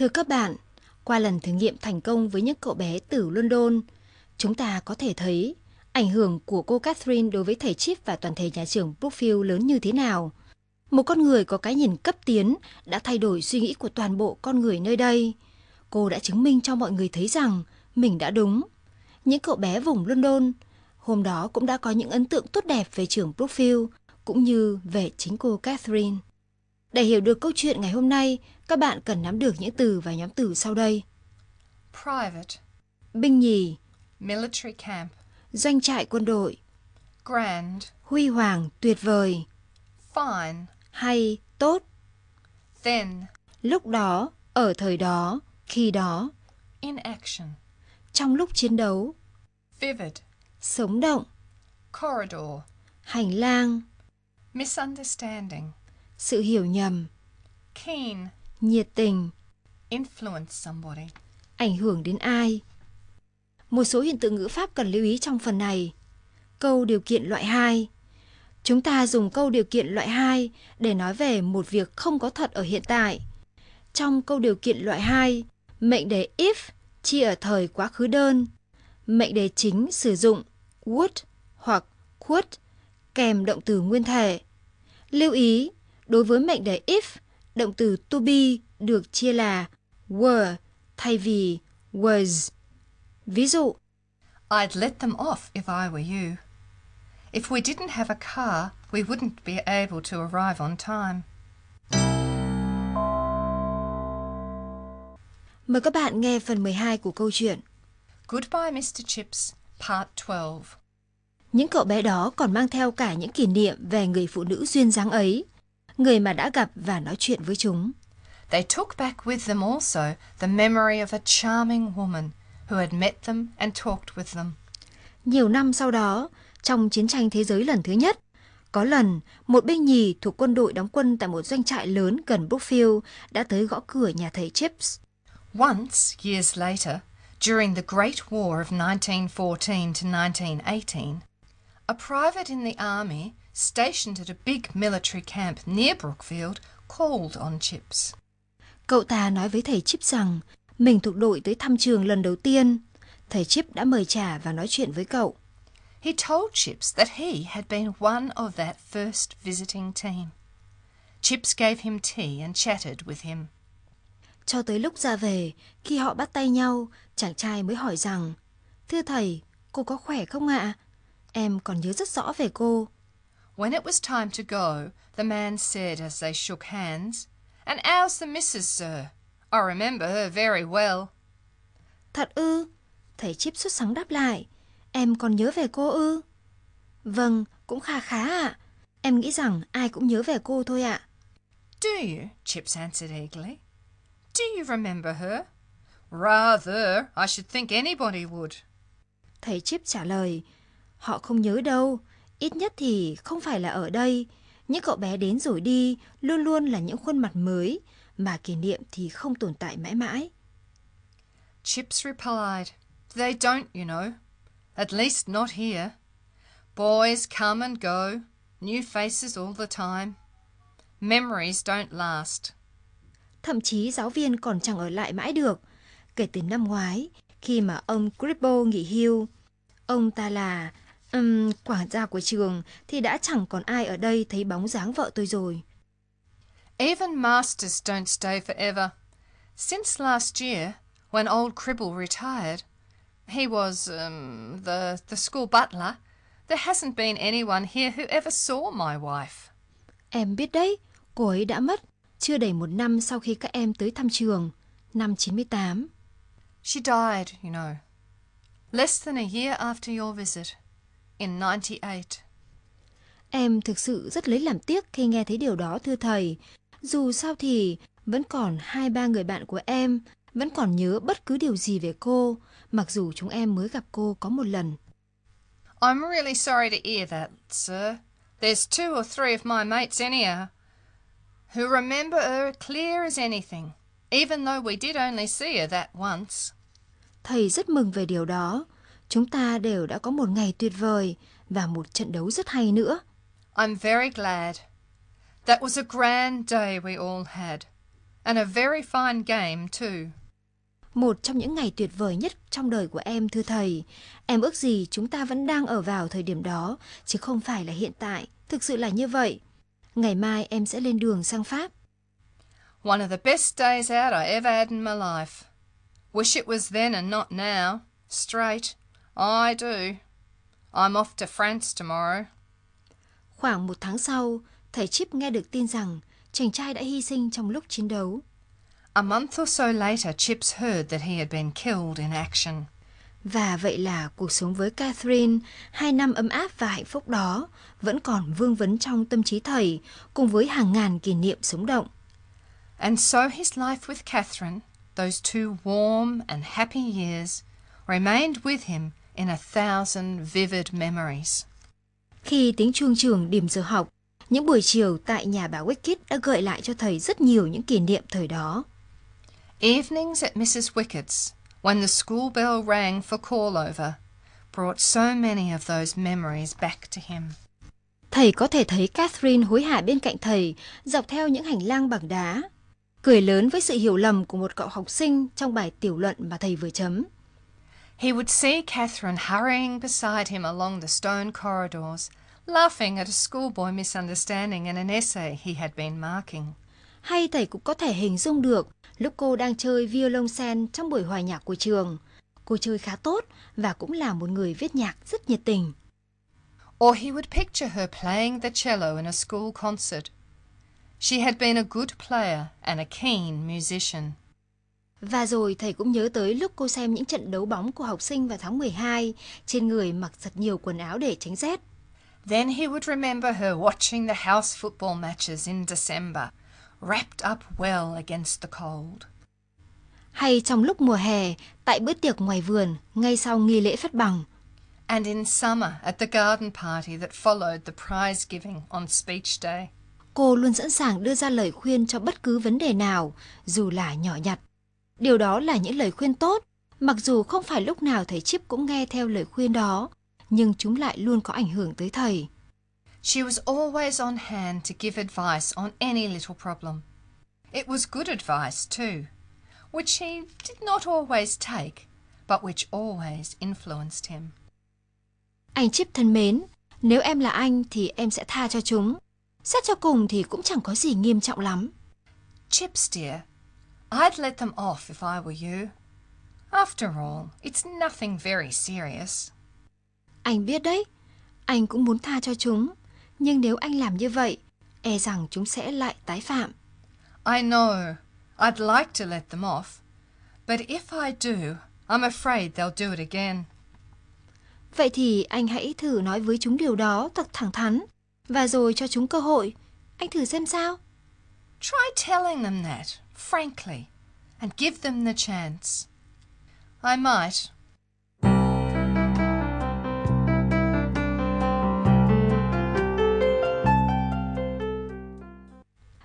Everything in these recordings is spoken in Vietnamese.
Thưa các bạn, qua lần thử nghiệm thành công với những cậu bé từ London, chúng ta có thể thấy ảnh hưởng của cô Catherine đối với thầy Chip và toàn thể nhà trường Brookfield lớn như thế nào. Một con người có cái nhìn cấp tiến đã thay đổi suy nghĩ của toàn bộ con người nơi đây. Cô đã chứng minh cho mọi người thấy rằng mình đã đúng. Những cậu bé vùng London hôm đó cũng đã có những ấn tượng tốt đẹp về trường Brookfield cũng như về chính cô Catherine. Để hiểu được câu chuyện ngày hôm nay, các bạn cần nắm được những từ và nhóm từ sau đây. Private Binh nhì Military camp Doanh trại quân đội Grand Huy hoàng, tuyệt vời Fine Hay, tốt Then Lúc đó, ở thời đó, khi đó In action Trong lúc chiến đấu Vivid Sống động Corridor Hành lang Misunderstanding Sự hiểu nhầm Keen nhiệt tình influence somebody ảnh hưởng đến ai một số hiện tượng ngữ pháp cần lưu ý trong phần này câu điều kiện loại 2 chúng ta dùng câu điều kiện loại 2 để nói về một việc không có thật ở hiện tại trong câu điều kiện loại 2 mệnh đề if chỉ ở thời quá khứ đơn mệnh đề chính sử dụng would hoặc could kèm động từ nguyên thể lưu ý đối với mệnh đề if động từ to be được chia là were thay vì was. Ví dụ, I'd let them off if I were you. If we didn't have a car, we wouldn't be able to arrive on time. Mời các bạn nghe phần 12 của câu chuyện. Goodbye Mr. Chips, part 12. Những cậu bé đó còn mang theo cả những kỷ niệm về người phụ nữ duyên dáng ấy người mà đã gặp và nói chuyện với chúng. They took back with them also the memory of a charming woman who had met them and talked with them. Nhiều năm sau đó, trong chiến tranh thế giới lần thứ nhất, có lần, một binh nhì thuộc quân đội đóng quân tại một doanh trại lớn gần Brookfield đã tới gõ cửa nhà thầy Chips. Once, years later, during the Great War of 1914 to 1918, a private in the army stationed at a big military camp near Brookfield, called on Chips. Cậu ta nói với thầy Chip rằng mình thuộc đội tới thăm trường lần đầu tiên. Thầy Chip đã mời trà và nói chuyện với cậu. He told Chips that he had been one of that first visiting team. Chips gave him tea and chatted with him. Cho tới lúc ra về, khi họ bắt tay nhau, chàng trai mới hỏi rằng, Thưa thầy, cô có khỏe không ạ? Em còn nhớ rất rõ về cô. When it was time to go, the man said, as they shook hands, "And 'ow's the missus, sir? I remember her very well." Thật ư? Thầy Chip sốt sắng đáp lại. Em còn nhớ về cô ư? Vâng, cũng khá khá ạ. À. Em nghĩ rằng ai cũng nhớ về cô thôi ạ. À. Do you? Chips answered eagerly. Do you remember her? Rather, I should think anybody would. Thầy Chip trả lời, họ không nhớ đâu, Ít nhất thì không phải là ở đây, những cậu bé đến rồi đi luôn luôn là những khuôn mặt mới, mà kỷ niệm thì không tồn tại mãi mãi. Chips replied, They don't, you know. At least not here. Boys come and go, new faces all the time. Memories don't last. Thậm chí giáo viên còn chẳng ở lại mãi được. Kể từ năm ngoái, khi mà ông Grippo nghỉ hưu, ông ta là Ừm, quả ra của trường thì đã chẳng còn ai ở đây thấy bóng dáng vợ tôi rồi. Even masters don't stay forever. Since last year, when old Cribble retired, he was um, the, the school butler, there hasn't been anyone here who ever saw my wife. Em biết đấy, cô ấy đã mất chưa đầy một năm sau khi các em tới thăm trường, năm 98. She died, you know, less than a year after your visit in 98. Em thực sự rất lấy làm tiếc khi nghe thấy điều đó thưa thầy. Dù sao thì vẫn còn hai ba người bạn của em vẫn còn nhớ bất cứ điều gì về cô, mặc dù chúng em mới gặp cô có một lần. I'm really sorry to hear that, sir. There's two or three of my mates in here who remember her clear as anything, even though we did only see her that once. Thầy rất mừng về điều đó, Chúng ta đều đã có một ngày tuyệt vời và một trận đấu rất hay nữa. I'm very glad. That was a grand day we all had. And a very fine game too. Một trong những ngày tuyệt vời nhất trong đời của em thưa thầy. Em ước gì chúng ta vẫn đang ở vào thời điểm đó, chứ không phải là hiện tại. Thực sự là như vậy. Ngày mai em sẽ lên đường sang Pháp. One of the best days out I ever had in my life. Wish it was then and not now. Straight. I do. I'm off to France tomorrow. Khoảng một tháng sau, thầy Chip nghe được tin rằng chàng trai đã hy sinh trong lúc chiến đấu. A month or so later, Chips heard that he had been killed in action. Và vậy là cuộc sống với Catherine, hai năm ấm áp và hạnh phúc đó, vẫn còn vương vấn trong tâm trí thầy, cùng với hàng ngàn kỷ niệm sống động. And so his life with Catherine, those two warm and happy years, remained with him in a thousand vivid memories. Khi tiếng chuông trường điểm giờ học, những buổi chiều tại nhà bà Wickett đã gợi lại cho thầy rất nhiều những kỷ niệm thời đó. Evenings at Mrs. Wickett's, when the school bell rang for call over, brought so many of those memories back to him. Thầy có thể thấy Catherine hối hả bên cạnh thầy, dọc theo những hành lang bằng đá, cười lớn với sự hiểu lầm của một cậu học sinh trong bài tiểu luận mà thầy vừa chấm. He would see Catherine hurrying beside him along the stone corridors, laughing at a schoolboy misunderstanding in an essay he had been marking. Hay thầy cũng có thể hình dung được lúc cô đang chơi violoncel trong buổi hòa nhạc của trường. Cô chơi khá tốt và cũng là một người viết nhạc rất nhiệt tình. Or he would picture her playing the cello in a school concert. She had been a good player and a keen musician. Và rồi thầy cũng nhớ tới lúc cô xem những trận đấu bóng của học sinh vào tháng 12, trên người mặc thật nhiều quần áo để tránh rét. Then he would remember her watching the house football matches in December, wrapped up well against the cold. Hay trong lúc mùa hè, tại bữa tiệc ngoài vườn, ngay sau nghi lễ phát bằng. And in summer, at the garden party that followed the prize giving on speech day. Cô luôn sẵn sàng đưa ra lời khuyên cho bất cứ vấn đề nào, dù là nhỏ nhặt. Điều đó là những lời khuyên tốt, mặc dù không phải lúc nào thầy Chip cũng nghe theo lời khuyên đó, nhưng chúng lại luôn có ảnh hưởng tới thầy. She was always on hand to give advice on any little problem. It was good advice too, which he did not always take, but which always influenced him. Anh Chip thân mến, nếu em là anh thì em sẽ tha cho chúng. Xét cho cùng thì cũng chẳng có gì nghiêm trọng lắm. Chips dear, I'd let them off if I were you. After all, it's nothing very serious. Anh biết đấy, anh cũng muốn tha cho chúng, nhưng nếu anh làm như vậy, e rằng chúng sẽ lại tái phạm. I know. I'd like to let them off. But if I do, I'm afraid they'll do it again. Vậy thì anh hãy thử nói với chúng điều đó thật thẳng thắn và rồi cho chúng cơ hội. Anh thử xem sao. Try telling them that, frankly, and give them the chance. I might.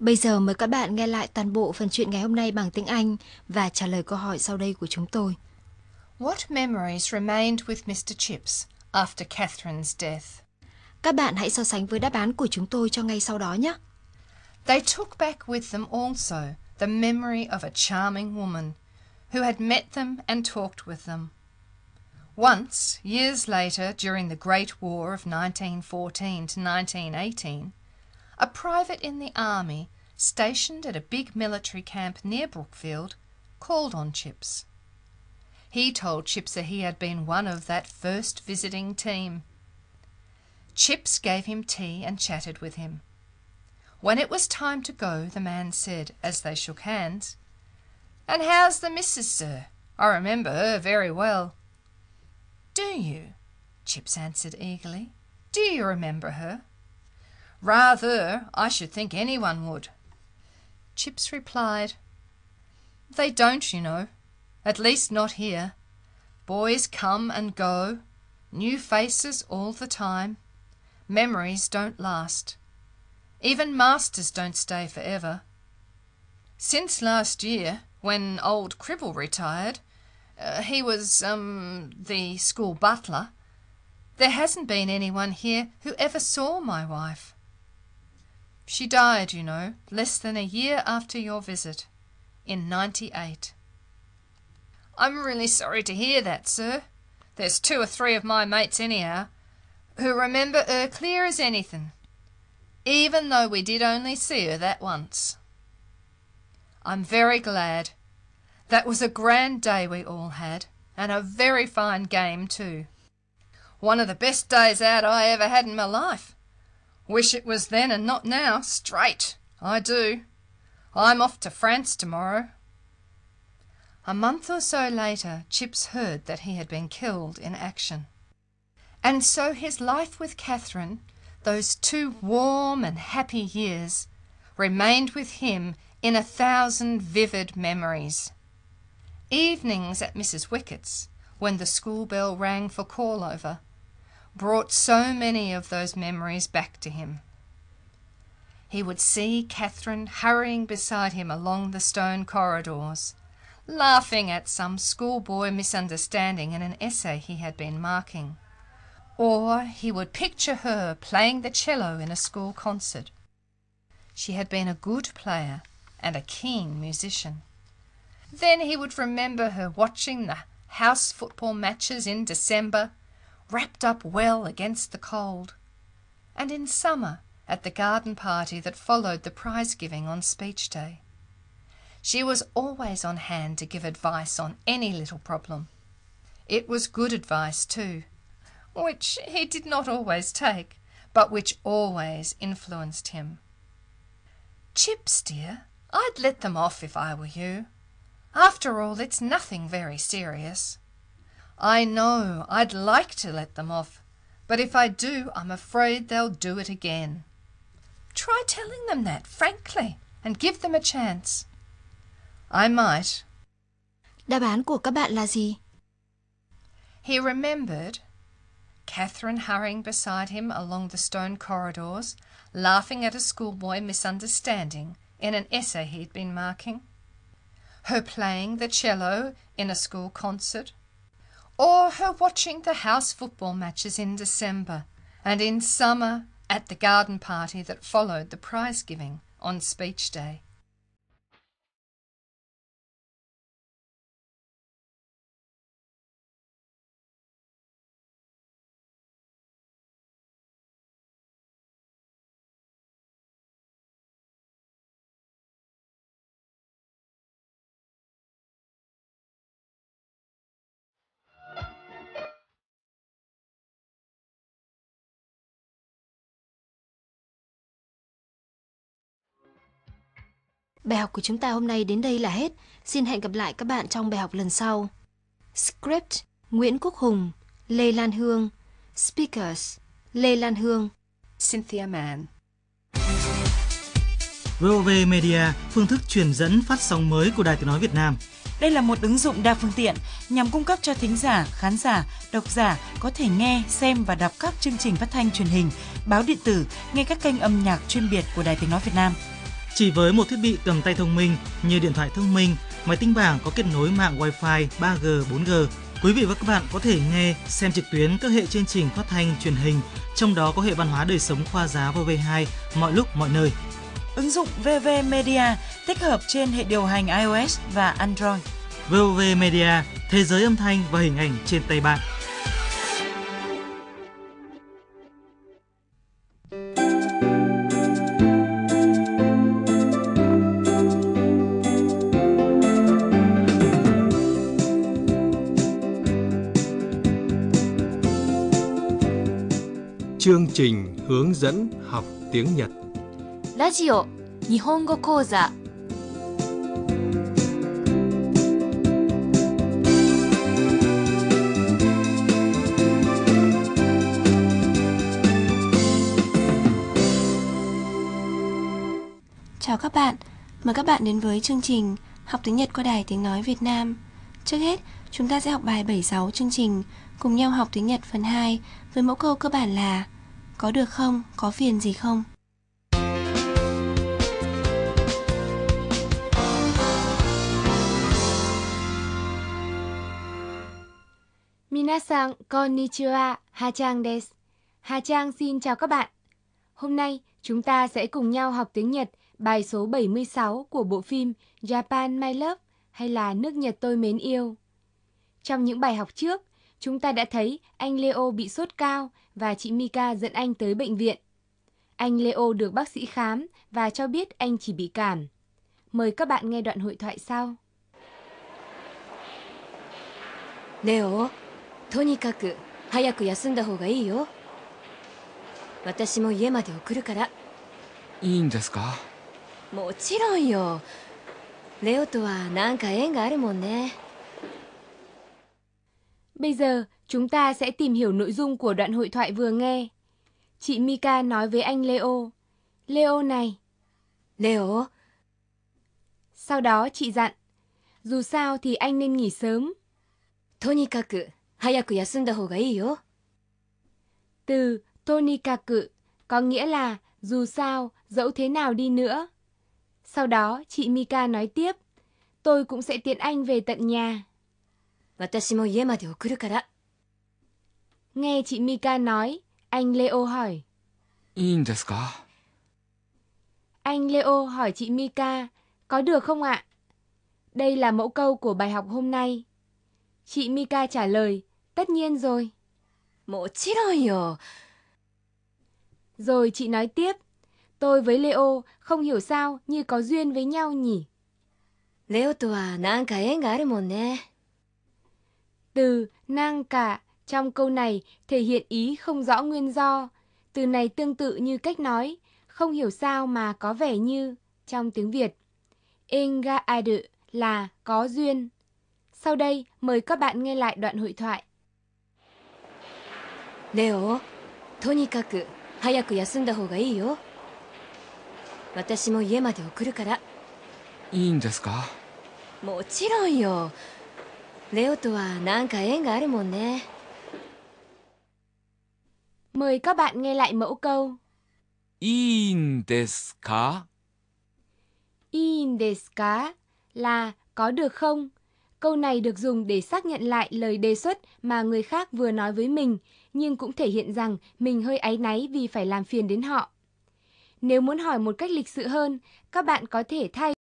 Bây giờ mời các bạn nghe lại toàn bộ phần chuyện ngày hôm nay bằng tiếng Anh và trả lời câu hỏi sau đây của chúng tôi. What memories remained with Mr. Chips after Catherine's death? Các bạn hãy so sánh với đáp án của chúng tôi cho ngay sau đó nhé. They took back with them also the memory of a charming woman, who had met them and talked with them. Once, years later, during the Great War of 1914 to 1918, a private in the army, stationed at a big military camp near Brookfield, called on Chips. He told Chips that he had been one of that first visiting team. Chips gave him tea and chatted with him. When it was time to go, the man said, as they shook hands, "And how's the missus, sir? I remember her very well." "Do you?" Chips answered eagerly. "Do you remember her?" "Rather! I should think any one would." Chips replied, "They don't, you know. At least not here. Boys come and go. New faces all the time. Memories don't last. Even masters don't stay for ever. Since last year, when old Cribble retired uh, he was um, the school butler there hasn't been anyone here who ever saw my wife. She died, you know, less than a year after your visit, in '98. I'm really sorry to hear that, sir. There's two or three of my mates, anyhow, who remember her clear as anything even though we did only see her that once. I'm very glad. That was a grand day we all had, and a very fine game too. One of the best days out I ever had in my life. Wish it was then and not now, straight, I do. I'm off to France tomorrow. A month or so later, Chips heard that he had been killed in action. And so his life with Catherine those two warm and happy years remained with him in a thousand vivid memories. Evenings at Mrs. Wickett's, when the school bell rang for call over, brought so many of those memories back to him. He would see Catherine hurrying beside him along the stone corridors, laughing at some schoolboy misunderstanding in an essay he had been marking. Or he would picture her playing the cello in a school concert. She had been a good player and a keen musician. Then he would remember her watching the house football matches in December, wrapped up well against the cold, and in summer at the garden party that followed the prize giving on speech day. She was always on hand to give advice on any little problem. It was good advice, too, which he did not always take, but which always influenced him. "Chips, dear, I'd let them off if I were you. After all, it's nothing very serious." "I know I'd like to let them off, but if I do I'm afraid they'll do it again." "Try telling them that frankly, and give them a chance." "I might." Đáp án của các bạn là gì? He remembered Catherine hurrying beside him along the stone corridors, laughing at a schoolboy misunderstanding in an essay he had been marking, her playing the cello in a school concert, or her watching the house football matches in December, and in summer at the garden party that followed the prize giving on Speech Day. Bài học của chúng ta hôm nay đến đây là hết. Xin hẹn gặp lại các bạn trong bài học lần sau. Script Nguyễn Quốc Hùng Lê Lan Hương Speakers Lê Lan Hương Cynthia Mann VOV Media, phương thức truyền dẫn phát sóng mới của Đài Tiếng Nói Việt Nam. Đây là một ứng dụng đa phương tiện nhằm cung cấp cho thính giả, khán giả, độc giả có thể nghe, xem và đọc các chương trình phát thanh truyền hình, báo điện tử, nghe các kênh âm nhạc chuyên biệt của Đài Tiếng Nói Việt Nam. Chỉ với một thiết bị cầm tay thông minh như điện thoại thông minh, máy tính bảng có kết nối mạng Wi-Fi 3G, 4G, quý vị và các bạn có thể nghe, xem trực tuyến các hệ chương trình phát thanh, truyền hình, trong đó có hệ văn hóa đời sống khoa giá VV2 mọi lúc mọi nơi. Ứng dụng VV Media tích hợp trên hệ điều hành iOS và Android. VV Media, thế giới âm thanh và hình ảnh trên tay bạn. trình hướng dẫn học tiếng Nhật. Radio Nihongo Koza Chào các bạn, mời các bạn đến với chương trình Học tiếng Nhật qua Đài Tiếng Nói Việt Nam. Trước hết, chúng ta sẽ học bài 76 chương trình Cùng nhau học tiếng Nhật phần 2 với mẫu câu cơ bản là có được không? Có phiền gì không? Minasan konnichiwa, Hà Trang des. Hà Trang xin chào các bạn. Hôm nay chúng ta sẽ cùng nhau học tiếng Nhật bài số 76 của bộ phim Japan My Love hay là Nước Nhật Tôi Mến Yêu. Trong những bài học trước, chúng ta đã thấy anh Leo bị sốt cao và chị Mika dẫn anh tới bệnh viện. Anh Leo được bác sĩ khám và cho biết anh chỉ bị cảm. Mời các bạn nghe đoạn hội thoại sau. Leo, bây giờ, Chúng ta sẽ tìm hiểu nội dung của đoạn hội thoại vừa nghe. Chị Mika nói với anh Leo. Leo này. Leo. Sau đó chị dặn. Dù sao thì anh nên nghỉ sớm. とにかく早く休んだ方がいいよ。Từ tonikaku có nghĩa là dù sao, dẫu thế nào đi nữa. Sau đó, chị Mika nói tiếp, tôi cũng sẽ tiện anh về tận nhà. 私も家まで送るから。Nghe chị Mika nói, anh Leo hỏi. In Anh Leo hỏi chị Mika, có được không ạ? Đây là mẫu câu của bài học hôm nay. Chị Mika trả lời, tất nhiên rồi. Mộ chết rồi Rồi chị nói tiếp, tôi với Leo không hiểu sao như có duyên với nhau nhỉ. Leo to nang cả trong câu này thể hiện ý không rõ nguyên do. Từ này tương tự như cách nói, không hiểu sao mà có vẻ như trong tiếng Việt. Enga là có duyên. Sau đây mời các bạn nghe lại đoạn hội thoại. Leo, Leo とにかく早く休んだ方がいいよ。私も家まで送るから。いいんですかもちろんよ。レオとはなんか縁があるもんね。Mời các bạn nghe lại mẫu câu. In desu In desu là có được không? Câu này được dùng để xác nhận lại lời đề xuất mà người khác vừa nói với mình, nhưng cũng thể hiện rằng mình hơi áy náy vì phải làm phiền đến họ. Nếu muốn hỏi một cách lịch sự hơn, các bạn có thể thay